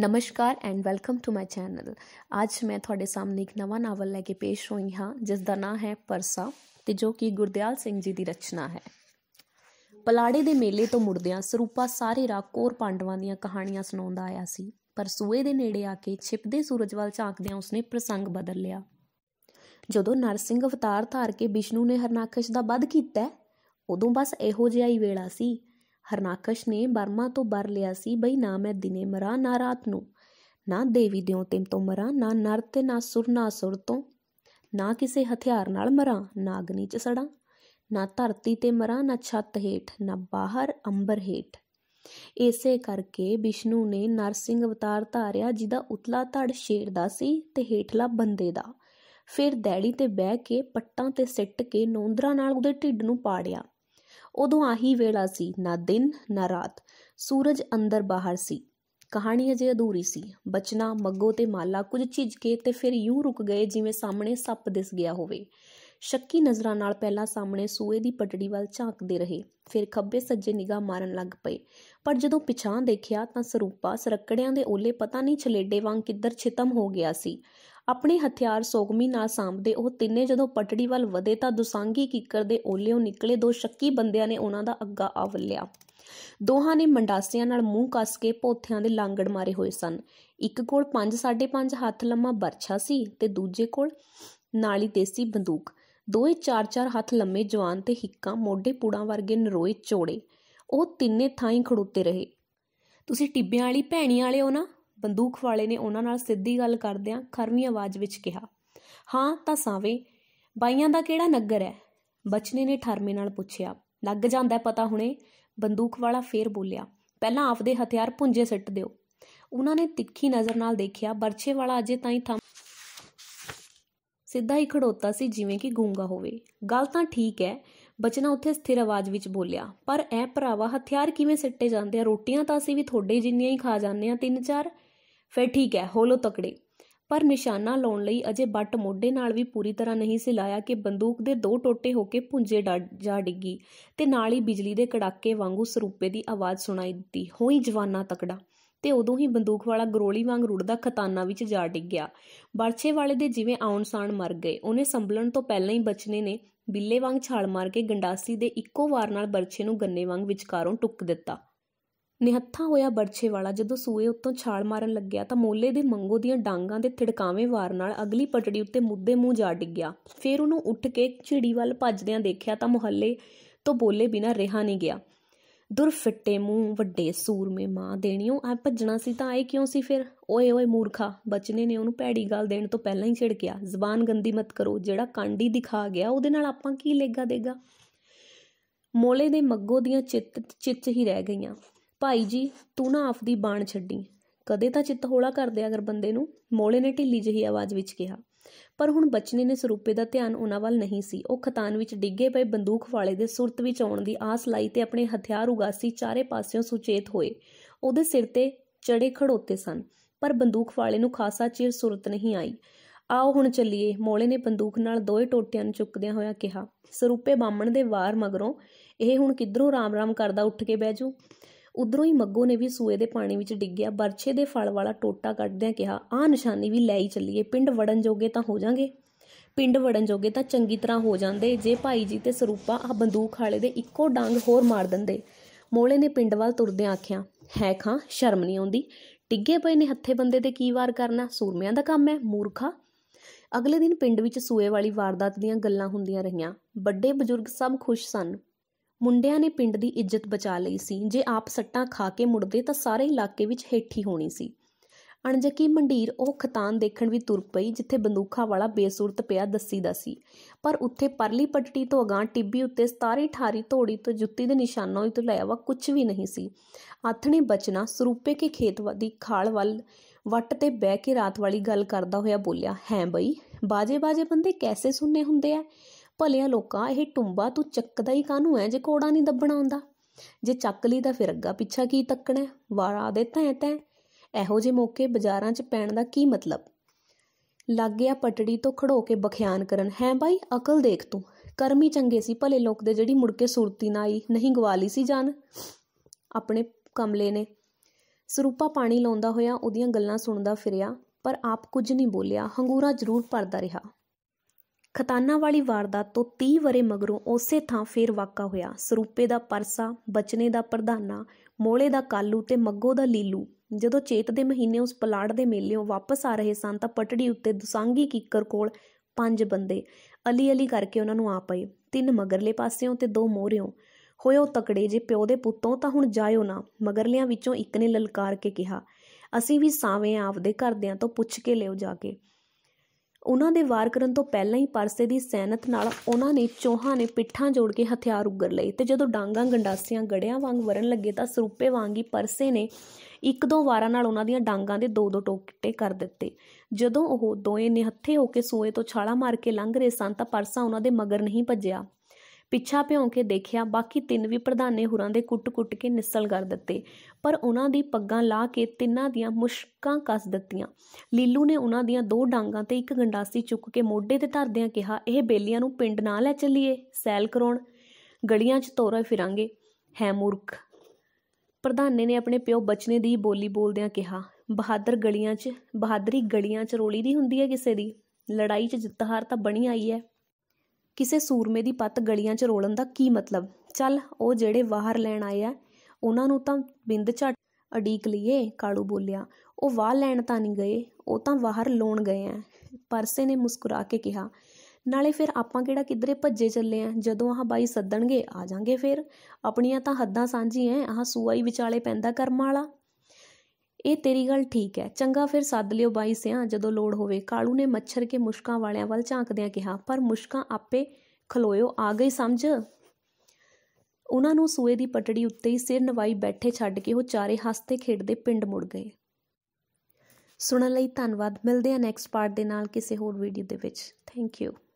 ਨਮਸਕਾਰ and welcome to my channel ਅੱਜ ਮੈਂ ਤੁਹਾਡੇ ਸਾਹਮਣੇ ਇੱਕ ਨਵਾਂ ਨਾਵਲ ਲੈ ਕੇ ਪੇਸ਼ ਹੋਈ ਹਾਂ ਜਿਸ ਦਾ ਨਾਂ ਹੈ ਪਰਸਾ ਤੇ ਜੋ ਕਿ ਗੁਰਦਿਆਲ ਸਿੰਘ ਜੀ ਦੀ ਰਚਨਾ ਹੈ ਪਲਾੜੇ ਦੇ ਮੇਲੇ ਤੋਂ ਮੁੜਦਿਆਂ ਸਰੂਪਾ ਸਾਰੇ ਰਾਹ ਕੋਰ ਪਾਂਡਵਾਂ ਦੀਆਂ ਕਹਾਣੀਆਂ ਸੁਣਾਉਂਦਾ ਆਇਆ ਸੀ ਪਰ ਸੂਏ ਦੇ ਨੇੜੇ ਆ ਕੇ ਛਿਪਦੇ ਸੂਰਜ ਵੱਲ ਝਾਂਕਦਿਆਂ ਉਸਨੇ ਪ੍ਰਸੰਗ ਬਦਲ ਲਿਆ ਜਦੋਂ ਨਰਸਿੰਘ ਅਵਤਾਰ ਧਾਰ ਕੇ ਵਿਸ਼ਨੂੰ ਨੇ ਹਰਨਾਖਸ਼ ਦਾ ਵੱਧ ਕੀਤਾ ਉਦੋਂ ਬਸ ਇਹੋ ਜਿਹਾ ਹੀ ਵੇਲਾ ਸੀ ਹਰਨਾਕਸ਼ ਨੇ ਬਰਮਾ ਤੋਂ ਬਰ ਲਿਆ ਸੀ ਬਈ ਨਾ ਮੈਂ ਦਿਨੇ ਮਰਾਂ ਨਾ ਰਾਤ ਨੂੰ ਨਾ ਦੇਵੀ ਦਿਓ ਤੇ ਤੋਂ ਮਰਾਂ ਨਾ ਨਰ ਤੇ ਨਾ ਸੁਰ ਨਾ ਸੁਰ ਤੋਂ ਨਾ ਕਿਸੇ ਹਥਿਆਰ ਨਾਲ ਮਰਾਂ ਨਾ ਅਗਨੀ 'ਚ ਸੜਾਂ ਨਾ ਧਰਤੀ ਤੇ ਮਰਾਂ ਨਾ ਛੱਤ ਹੇਠ ਨਾ ਬਾਹਰ ਅੰਬਰ ਹੇਠ ਇਸੇ ਕਰਕੇ ਵਿਸ਼ਨੂੰ ਨੇ ਨਰਸਿੰਘ ਅਵਤਾਰ ਧਾਰਿਆ ਜਿਹਦਾ ਉਤਲਾ ਧੜ ਸ਼ੇਰ ਦਾ ਸੀ ਤੇ ਹੇਠਲਾ ਬੰਦੇ ਦਾ ਫਿਰ ਦੈੜੀ ਤੇ ਬਹਿ ਕੇ ਪੱਟਾਂ ਤੇ ਸਿੱਟ ਕੇ ਨੌਂਦਰਾ ਨਾਲ ਉਹਦੇ ਢਿੱਡ ਨੂੰ ਪਾੜਿਆ ਉਦੋਂ ਆਹੀ ਵੇਲਾ ਸੀ ਨਾ ਦਿਨ ਨਾ ਰਾਤ ਸੂਰਜ ਅੰਦਰ ਬਾਹਰ ਸੀ ਕਹਾਣੀ ਅਜੇ ਅਧੂਰੀ ਸੀ ਬਚਨਾ ਮੱਗੋ ਤੇ ਮਾਲਾ ਕੁਝ ਚਿੱਜ ਕੇ ਤੇ ਫਿਰ ਯੂੰ ਰੁਕ ਗਏ ਜਿਵੇਂ ਸਾਹਮਣੇ ਸੱਪ ਦਿਸ ਗਿਆ ਹੋਵੇ ਸ਼ੱਕੀ ਨਜ਼ਰਾਂ ਨਾਲ ਪਹਿਲਾਂ ਸਾਹਮਣੇ ਸੂਏ ਦੀ ਪਟੜੀ ਵੱਲ ਝਾਂਕਦੇ ਰਹੇ ਫਿਰ ਖੱਬੇ ਸੱਜੇ ਨਿਗਾਹ ਮਾਰਨ ਲੱਗ ਪਏ ਪਰ ਜਦੋਂ ਪਿਛਾਂ ਦੇਖਿਆ ਤਾਂ ਸਰੂਪਾ ਸਰਕੜਿਆਂ ਦੇ ਓਲੇ ਪਤਾ ਨਹੀਂ ਛਲੇਡੇ ਵਾਂਗ ਕਿੱਧਰ ਛਿਤਮ ਹੋ ਗਿਆ ਸੀ ਆਪਣੇ ਹਥਿਆਰ ਸੋਗਮੀ ਨਾਲ ਸਾਹਮਣੇ ਉਹ ਤਿੰਨੇ ਜਦੋਂ ਪਟੜੀ ਵੱਲ ਵਧੇ ਤਾਂ ਦੁਸਾਂਗੀ ਕਿੱਕਰ ਦੇ ਓਲਿਓਂ ਨਿਕਲੇ ਦੋ ਸ਼ੱਕੀ ਬੰਦਿਆਂ ਨੇ ਉਹਨਾਂ ਦਾ ਅੱਗਾ ਆਵਲਿਆ ਦੋਹਾਂ ਨੇ ਮੰਡਾਸਿਆਂ ਨਾਲ ਮੂੰਹ ਕੱਸ ਕੇ ਪੋਥਿਆਂ ਦੇ ਲਾਂਗੜ ਮਾਰੇ ਹੋਏ ਸਨ ਇੱਕ ਕੋਲ 5.5 ਹੱਥ ਲੰਮਾ ਬਰਛਾ ਸੀ ਤੇ ਦੂਜੇ ਕੋਲ ਨਾਲੀ ਦੇਸੀ ਬੰਦੂਕ ਦੋਏ 4-4 ਹੱਥ ਲੰਮੇ ਜਵਾਨ ਤੇ ਹਿੱਕਾਂ ਮੋਢੇ ਪੂੜਾਂ ਵਰਗੇ ਨਰੋਏ ਚੋੜੇ ਉਹ ਤਿੰਨੇ ਥਾਈਂ ਖੜੋਤੇ ਰਹੇ ਤੁਸੀਂ ਟਿੱਬਿਆਂ ਵਾਲੀ ਵਾਲੇ ਵਾਲਿਓ ਨਾ ਬੰਦੂਕ ਵਾਲੇ ਨੇ ਉਹਨਾਂ ਨਾਲ ਸਿੱਧੀ ਗੱਲ ਕਰਦਿਆਂ ਖਰਵੀਂ ਆਵਾਜ਼ ਵਿੱਚ ਕਿਹਾ ਹਾਂ ਤਾਂ ਸਾਵੇ ਬਾਈਆਂ ਦਾ ਕਿਹੜਾ ਨਗਰ ਹੈ ਬਚਨੇ ਨੇ ਠਰਮੇ ਨਾਲ ਪੁੱਛਿਆ ਲੱਗ ਜਾਂਦਾ ਪਤਾ ਹੁਣੇ ਬੰਦੂਕ ਵਾਲਾ ਫੇਰ ਬੋਲਿਆ ਪਹਿਲਾਂ ਆਪਦੇ ਹਥਿਆਰ ਪੁੰਜੇ ਸੱਟ ਦਿਓ ਉਹਨਾਂ ਨੇ ਤਿੱਖੀ ਨਜ਼ਰ ਨਾਲ ਦੇਖਿਆ ਬਰਛੇ ਵਾਲਾ ਅਜੇ ਤਾਈਂ ਥੰਮ ਸਿੱਧਾ ਹੀ ਖੜੋਤਾ ਸੀ ਜਿਵੇਂ ਕਿ ਗੂੰਗਾ ਹੋਵੇ ਗੱਲ ਤਾਂ ਠੀਕ ਹੈ ਬਚਨਾ ਉੱਥੇ ਸਥਿਰ ਆਵਾਜ਼ ਵਿੱਚ ਬੋਲਿਆ ਪਰ ਐ ਭਰਾਵਾ ਹਥਿਆਰ ਕਿਵੇਂ ਸਿੱਟੇ ਜਾਂਦੇ ਆ ਰੋਟੀਆਂ ਤਾਂ ਅਸੀਂ ਵੀ ਥੋੜੇ ਜਿੰਨੀਆਂ ਹੀ ਖਾ ਜਾਂਦੇ ਆ ਤਿੰਨ ਚਾਰ ਫਿਰ ਠੀਕ ਹੈ ਹੋ ਲੋ ਤਕੜੇ ਪਰ ਨਿਸ਼ਾਨਾ ਲਾਉਣ ਲਈ ਅਜੇ ਬੱਟ ਮੋਢੇ ਨਾਲ ਵੀ ਪੂਰੀ ਤਰ੍ਹਾਂ ਨਹੀਂ ਸਿਲਾਇਆ ਕਿ ਬੰਦੂਕ ਦੇ ਦੋ ਟੋਟੇ ਹੋ ਕੇ ਪੁੰਜੇ ਜਾ ਡਿੱਗੀ ਤੇ ਨਾਲ ਹੀ ਬਿਜਲੀ ਦੇ ਕੜਾਕੇ ਵਾਂਗੂ ਸਰੂਪੇ ਦੀ ਆਵਾਜ਼ ਸੁਣਾਈ ਦਿੱਤੀ ਹੋਈ ਜਵਾਨਾ ਤਕੜਾ ਤੇ ਉਦੋਂ ਹੀ ਬੰਦੂਕ ਵਾਲਾ ਗਰੋਲੀ ਵਾਂਗ ਰੁੜਦਾ ਖਤਾਨਾ ਵਿੱਚ ਜਾ ਡਿੱਗ ਗਿਆ ਬਰਛੇ ਵਾਲੇ ਦੇ ਜਿਵੇਂ ਆਉਣ ਸਾਣ ਮਰ ਗਏ ਉਹਨੇ ਸੰਭਲਣ ਤੋਂ ਪਹਿਲਾਂ ਹੀ ਬਚਨੇ ਨੇ ਬਿੱਲੇ ਵਾਂਗ ਛਾਲ ਮਾਰ ਕੇ ਗੰਡਾਸੀ ਦੇ ਇੱਕੋ ਵਾਰ ਨਾਲ ਬਰਛੇ ਨੂੰ ਗੰਨੇ ਵਾਂਗ ਵਿਚਕਾਰੋਂ ਟੁੱਕ ਦਿੱਤਾ ਨਿਹੱਥਾ ਹੋਇਆ ਬਰਛੇ ਵਾਲਾ ਜਦੋਂ ਸੂਏ ਉੱਤੋਂ ਛਾਲ ਮਾਰਨ ਲੱਗਿਆ ਤਾਂ ਮੋਲੇ ਦੇ ਮੰਗੋ ਦੀਆਂ ਡਾਂਗਾਂ ਦੇ ਥਿੜਕਾਵੇਂ ਵਾਰ ਨਾਲ ਅਗਲੀ ਪਟੜੀ ਉੱਤੇ ਮੁੱਦੇ ਮੂੰਹ ਜਾ ਡਿੱਗਿਆ ਫਿਰ ਉਹਨੂੰ ਉੱਠ ਕੇ ਝਿੜੀ ਵੱਲ ਭੱਜਦਿਆਂ ਦੇਖਿਆ ਤਾਂ ਮੁਹੱਲੇ ਤੋਂ ਬੋਲੇ ਬਿਨਾ ਰਿਹਾ ਨਹੀਂ ਗਿਆ ਦੁਰ ਫਿੱਟੇ ਮੂੰਹ ਵੱਡੇ ਸੂਰਮੇ ਮਾਂ ਦੇਣੀਓ ਆ ਭੱਜਣਾ ਸੀ ਤਾਂ ਆਏ ਕਿਉਂ ਸੀ ਫਿਰ ਓਏ ਓਏ ਮੂਰਖਾ ਬਚਨੇ ਨੇ ਉਹਨੂੰ ਭੈੜੀ ਗੱਲ ਦੇਣ ਤੋਂ ਪਹਿਲਾਂ ਹੀ ਛਿੜਕਿਆ ਜ਼ਬਾਨ ਗੰਦੀ ਮਤ ਕਰੋ ਜਿਹੜਾ ਕਾਂਡੀ ਦਿਖਾ ਗਿਆ ਉਹਦੇ ਨਾਲ ਆਪਾਂ ਕੀ ਲੇਗਾ ਦੇਗਾ ਮੋਲੇ ਦੇ ਮੱਗੋ ਦੀਆਂ ਚਿੱਤ ਚਿੱਤ ਹੀ ਰਹਿ ਗਈਆਂ ਭਾਈ ਜੀ ਤੂੰ ਨਾ ਆਪਦੀ ਬਾਣ ਛੱਡੀ ਕਦੇ ਤਾਂ ਚਿੱਤ ਹੋਲਾ ਕਰ ਦਿਆ ਬੰਦੇ ਨੂੰ ਮੋਲੇ ਨੇ ਢਿੱਲੀ ਜਿਹੀ ਆਵਾਜ਼ ਵਿੱਚ ਕਿਹਾ ਪਰ ਹੁਣ ਬਚਨੇ ਨੇ ਸਰੂਪੇ ਦਾ ਧਿਆਨ ਉਹਨਾਂ ਵੱਲ ਨਹੀਂ ਸੀ ਉਹ ਖਤਾਨ ਵਿੱਚ ਡਿੱਗੇ ਪਏ ਬੰਦੂਕ ਵਾਲੇ ਦੇ ਸੁਰਤ ਵਿੱਚ ਆਉਣ ਦੀ ਆਸ ਲਾਈ ਤੇ ਆਪਣੇ ਹਥਿਆਰ ਉਗਾਸੀ ਚਾਰੇ ਪਾਸਿਓਂ ਸੁਚੇਤ ਹੋਏ ਉਹਦੇ ਸਿਰ ਤੇ ਚੜੇ ਖੜੋਤੇ ਸਨ ਪਰ ਬੰਦੂਕ ਵਾਲੇ ਨੂੰ ਖਾਸਾ ਚਿਰ ਸੁਰਤ ਨਹੀਂ ਆਈ ਆਓ ਹੁਣ ਚੱਲੀਏ ਮੋਲੇ ਨੇ ਬੰਦੂਕ ਨਾਲ ਦੋਏ ਟੋਟਿਆਂ ਨੂੰ ਚੁੱਕਦਿਆਂ ਹੋਇਆ ਕਿਹਾ ਸਰੂਪੇ ਬਾਮਣ ਦੇ ਵਾਰ ਮਗਰੋਂ ਇਹ ਹੁਣ ਕਿੱਧਰੋਂ ਰਾਮ-ਰਾਮ ਕਰਦਾ ਉੱਠ ਕੇ ਬਹਿ ਜੂ ਉਧਰੋਂ ਹੀ ਮੱਗੋ ਨੇ ਵੀ ਸੂਏ ਦੇ ਪਾਣੀ ਵਿੱਚ ਡਿੱਗਿਆ ਬਰਛੇ ਦੇ ਫਲ ਵਾਲਾ ਟੋਟਾ ਕੱਢਦਿਆਂ ਕਿਹਾ ਆਹ ਨਿਸ਼ਾਨੀ ਵੀ ਲੈ ਹੀ ਚੱਲੀਏ ਪਿੰਡ ਵੜਨ ਜੋਗੇ ਤਾਂ ਹੋ ਜਾਾਂਗੇ ਪਿੰਡ ਵੜਨ ਜੋਗੇ ਤਾਂ ਚੰਗੀ ਤਰ੍ਹਾਂ ਹੋ ਜਾਂਦੇ ਜੇ ਭਾਈ ਜੀ ਤੇ ਸਰੂਪਾ ਆਹ ਬੰਦੂਕ ਵਾਲੇ ਦੇ ਇੱਕੋ ਡੰਗ ਹੋਰ ਮਾਰ ਦਿੰਦੇ ਮੋਲੇ ਨੇ ਪਿੰਡ ਵੱਲ ਤੁਰਦਿਆਂ ਆਖਿਆ ਹੈ ਖਾਂ ਸ਼ਰਮ ਨਹੀਂ ਆਉਂਦੀ ਟਿੱਗੇ ਪਏ ਨੇ ਹੱਥੇ ਬੰਦੇ ਤੇ ਕੀ ਵਾਰ ਕਰਨਾ ਸੂਰਮਿਆਂ ਦਾ ਕੰਮ ਹੈ ਮੂਰਖਾ ਅਗਲੇ ਦਿਨ ਪਿੰਡ ਵਿੱਚ ਸੂਏ ਵਾਲੀ ਵਾਰਦਾਤ ਦੀਆਂ ਗੱਲਾਂ ਹੁੰਦੀਆਂ ਰਹੀਆਂ ਵੱਡੇ ਬਜ਼ੁਰਗ ਸਭ ਖੁਸ਼ ਸਨ ਮੁੰਡਿਆਂ ਨੇ ਪਿੰਡ ਦੀ ਇੱਜ਼ਤ ਬਚਾ ਲਈ ਸੀ ਜੇ ਆਪ ਸੱਟਾਂ ਖਾ ਕੇ ਮੁੜਦੇ ਤਾਂ ਸਾਰੇ ਇਲਾਕੇ ਵਿੱਚ ਹੇਠੀ ਹੋਣੀ ਸੀ ਅਣਜਕੀ ਮੰਡੀਰ ਉਹ ਖਤਾਨ ਦੇਖਣ ਵੀ ਤੁਰ ਪਈ ਜਿੱਥੇ ਬੰਦੂਖਾ ਵਾਲਾ ਬੇਸੁਰਤ ਪਿਆ ਦੱਸੀ ਦਾ ਸੀ ਪਰ ਉੱਥੇ ਪਰਲੀ ਪੱਟੀ ਤੋਂ ਅਗਾਂ ਟਿੱਬੀ ਉੱਤੇ 17 ਠਾਰੀ ਧੋੜੀ ਤੋਂ ਜੁੱਤੀ ਦੇ ਨਿਸ਼ਾਨਾਂ ਹੀ ਤੋਂ ਲੈ ਆਵਾ ਕੁਝ ਵੀ ਨਹੀਂ ਸੀ ਆਥਣੇ ਬਚਨਾ ਸਰੂਪੇ ਕੇ ਖੇਤ ਦੀ ਖਾਲ ਵੱਲ ਵੱਟ ਤੇ ਬਹਿ ਕੇ ਰਾਤ ਵਾਲੀ ਗੱਲ ਕਰਦਾ ਹੋਇਆ ਬੋਲਿਆ ਹੈ ਬਈ ਬਾਜੇ ਬਾਜੇ ਬੰਦੇ ਕੈਸੇ ਸੁਣਨੇ ਹੁੰਦੇ ਆ ਭਲਿਆ ਲੋਕਾਂ ਇਹ ਟੁੰਬਾ ਤੂੰ ਚੱਕਦਾ ਹੀ ਕਾਹਨੂੰ ਐ ਜੇ ਕੋੜਾ ਨਹੀਂ ਦੱਬਣਾ ਹੁੰਦਾ ਜੇ ਚੱਕ ਲਈ ਤਾਂ ਫਿਰ ਅੱਗਾ ਪਿੱਛਾ ਕੀ ਤੱਕਣਾ ਵਾਰਾ ਦੇ ਤੈਂ ਤੈਂ ਇਹੋ ਜੇ ਮੌਕੇ ਬਾਜ਼ਾਰਾਂ 'ਚ ਪੈਣ ਦਾ ਕੀ ਮਤਲਬ ਲੱਗ ਗਿਆ ਪਟੜੀ ਤੋਂ ਖੜੋ ਕੇ ਬਖਿਆਨ ਕਰਨ ਹੈ ਬਾਈ ਅਕਲ ਦੇਖ ਤੂੰ ਕਰਮੀ ਚੰਗੇ ਸੀ ਭਲੇ ਲੋਕ ਦੇ ਜਿਹੜੀ ਮੁੜ ਕੇ ਸੁਰਤੀ ਨਾ ਆਈ ਨਹੀਂ ਗਵਾਲੀ ਸੀ ਜਾਨ ਆਪਣੇ ਕਮਲੇ ਨੇ ਸਰੂਪਾ ਪਾਣੀ ਲਾਉਂਦਾ ਹੋਇਆ ਉਹਦੀਆਂ ਗੱਲਾਂ ਸੁਣਦਾ ਫਿਰਿਆ ਪਰ ਆਪ ਕੁਝ ਨਹੀਂ ਬੋਲਿਆ ਹੰਗੂਰਾ ਜ਼ਰੂਰ ਪੜਦਾ ਰਿਹਾ ਖਤਾਨਾ ਵਾਲੀ ਵਾਰਦਾਤ ਤੋਂ 30 ਵਰੇ ਮਗਰੋਂ ਉਸੇ ਥਾਂ ਫੇਰ ਵਾਕਾ ਹੋਇਆ ਸਰੂਪੇ ਦਾ ਪਰਸਾ ਬਚਨੇ ਦਾ ਪ੍ਰਧਾਨਾ ਮੋਲੇ ਦਾ ਕਾਲੂ ਤੇ ਮੱਗੋ ਦਾ ਲੀਲੂ ਜਦੋਂ ਚੇਤ ਦੇ ਮਹੀਨੇ ਉਸ ਪਲਾੜ ਦੇ ਮੇਲਿਓਂ ਵਾਪਸ ਆ ਰਹੇ ਸਨ ਤਾਂ ਪਟੜੀ ਉੱਤੇ ਦੁਸਾਂਗੀ ਕਿੱਕਰ ਕੋਲ ਪੰਜ ਬੰਦੇ ਅਲੀ ਅਲੀ ਕਰਕੇ ਉਹਨਾਂ ਨੂੰ ਆ ਪਏ ਤਿੰਨ ਮਗਰਲੇ ਪਾਸਿਓਂ ਤੇ ਦੋ ਮੋਹਰਿਓਂ ਹੋਇਓ ਤਕੜੇ ਜੇ ਪਿਓ ਦੇ ਪੁੱਤੋਂ ਤਾਂ ਹੁਣ ਜਾਇਓ ਨਾ ਮਗਰਲਿਆਂ ਵਿੱਚੋਂ ਇੱਕ ਨੇ ਲਲਕਾਰ ਕੇ ਕਿਹਾ ਅਸੀਂ ਵੀ ਸਾਵੇਂ ਆਪਦੇ ਘਰਦਿਆਂ ਤੋਂ ਪੁੱਛ ਕੇ ਲਿਓ ਜਾ ਕੇ ਉਹਨਾਂ ਦੇ ਵਾਰ ਕਰਨ ਤੋਂ ਪਹਿਲਾਂ ਹੀ ਪਰਸੇ ਦੀ ਸੈਨਤ ਨਾਲ ਉਹਨਾਂ ਨੇ ਚੋਹਾਂ ਨੇ ਪਿੱਠਾਂ ਜੋੜ ਕੇ ਹਥਿਆਰ ਉਗਰ ਲਏ ਤੇ ਜਦੋਂ ਡਾਂਗਾ ਗੰਡਾਸੀਆਂ ਗੜਿਆਂ ਵਾਂਗ ਵਰਨ ਲੱਗੇ ਤਾਂ ਸਰੂਪੇ ਵਾਂਗ ਹੀ ਪਰਸੇ ਨੇ ਇੱਕ ਦੋ ਵਾਰਾਂ ਨਾਲ ਉਹਨਾਂ ਦੀਆਂ ਡਾਂਗਾਂ ਦੇ ਦੋ ਦੋ ਟੋਕਟੇ ਕਰ ਦਿੱਤੇ ਜਦੋਂ ਉਹ ਦੋਏ ਨਿਹੱਥੇ ਹੋ ਕੇ ਸੂਏ ਤੋਂ ਛਾਲਾ ਮਾਰ ਕੇ ਲੰਘ ਰਹੇ ਸਨ ਤਾਂ ਪਰਸਾ ਉਹਨਾਂ ਦੇ ਮਗਰ ਨਹੀਂ ਭੱਜਿਆ ਪਿੱਛਾ ਭਿਉਂ ਕੇ ਦੇਖਿਆ ਬਾਕੀ ਤਿੰਨ ਵੀ ਪ੍ਰਧਾਨੇ ਹੁਰਾਂ ਦੇ ਕੁੱਟ-ਕੁੱਟ ਕੇ ਨਿਸਲ ਕਰ ਦਿੱਤੇ ਪਰ ਉਹਨਾਂ ਦੀ ਪੱਗਾਂ ਲਾ ਕੇ ਤਿੰਨਾਂ ਦੀਆਂ ਮੁਸ਼ਕਾਂ ਕੱਸ ਦਿੱਤੀਆਂ ਲੀਲੂ ਨੇ ਉਹਨਾਂ ਦੀਆਂ ਦੋ ਡਾਂਗਾਂ ਤੇ ਇੱਕ ਗੰਡਾਸੀ ਚੁੱਕ ਕੇ ਮੋਢੇ ਤੇ ਧਰਦਿਆਂ ਕਿਹਾ ਇਹ ਬੇਲੀਆਂ ਨੂੰ ਪਿੰਡ ਨਾਲ ਲੈ ਚੱਲੀਏ ਸੈਲ ਕਰਾਉਣ ਗਲੀਆਂ 'ਚ ਤੋਰੇ ਫਿਰਾਂਗੇ ਹੈ ਮੂਰਖ ਪ੍ਰਧਾਨੇ ਨੇ ਆਪਣੇ ਪਿਓ ਬਚਨੇ ਦੀ ਬੋਲੀ ਬੋਲਦਿਆਂ ਕਿਹਾ ਬਹਾਦਰ ਗਲੀਆਂ 'ਚ ਬਹਾਦਰੀ ਗਲੀਆਂ 'ਚ ਰੋਲੀ ਦੀ ਹੁੰਦੀ ਹੈ ਕਿਸੇ ਦੀ ਲੜਾਈ 'ਚ ਜਿੱਤ ਹਾਰ ਤਾਂ ਬਣੀ ਆਈ ਹੈ ਕਿਸੇ ਸੂਰਮੇ ਦੀ ਪੱਤ ਗਲੀਆਂ 'ਚ ਰੋਲਣ ਦਾ ਕੀ ਮਤਲਬ ਚੱਲ ਉਹ ਜਿਹੜੇ ਬਾਹਰ ਲੈਣ ਆਏ ਆ ਉਹਨਾਂ ਨੂੰ ਤਾਂ ਬਿੰਦ ਝਟ ਅਡੀਕ ਲਈਏ ਕਾਲੂ ਬੋਲਿਆ ਉਹ ਵਾਹ ਲੈਣ ਤਾਂ ਨਹੀਂ ਗਏ ਉਹ ਤਾਂ ਬਾਹਰ ਲੋਣ ਗਏ ਆ ਪਰਸੇ ਨੇ ਮੁਸਕਰਾ ਕੇ ਕਿਹਾ ਨਾਲੇ ਫਿਰ ਆਪਾਂ ਕਿਹੜਾ ਕਿਧਰੇ ਭੱਜੇ ਚੱਲੇ ਆ ਜਦੋਂ ਆਹ ਬਾਈ ਸੱਦਣਗੇ ਆ ਜਾਾਂਗੇ ਫਿਰ ਆਪਣੀਆਂ ਤਾਂ ਹੱਦਾਂ ਸਾਂਝੀ ਐ ਆਹ ਸੂਆਈ ਵਿਚਾਲੇ ਪੈਂਦਾ ਕਰਮ ਵਾਲਾ ਇਹ ਤੇਰੀ ਗੱਲ ਠੀਕ ਹੈ ਚੰਗਾ ਫਿਰ ਸੱਦ ਲਿਓ ਬਾਈ ਸਿਆਂ ਜਦੋਂ ਲੋੜ ਹੋਵੇ ਕਾਲੂ ਨੇ ਮੱਛਰ ਕੇ ਮੁਸ਼ਕਾਂ ਵਾਲਿਆਂ ਵੱਲ ਝਾਂਕਦਿਆਂ ਕਿਹਾ ਪਰ ਮੁਸ਼ਕਾਂ ਆਪੇ ਖਲੋਇਓ ਆ ਗਈ ਸਮਝ ਉਹਨਾਂ ਨੂੰ ਸੂਏ ਦੀ ਪਟੜੀ ਉੱਤੇ ਹੀ ਸਿਰ ਨਵਾਈ ਬੈਠੇ ਛੱਡ ਕੇ ਉਹ ਚਾਰੇ ਹੱਸਦੇ ਖੇਡਦੇ ਪਿੰਡ ਮੁੜ ਗਏ ਸੁਣਨ ਲਈ ਧੰਨਵਾਦ ਮਿਲਦੇ ਹਾਂ ਨੈਕਸਟ ਪਾਰਟ ਦੇ ਨਾਲ ਕਿਸੇ ਹੋਰ ਵੀਡੀਓ ਦੇ ਵਿੱਚ ਥੈਂਕ ਯੂ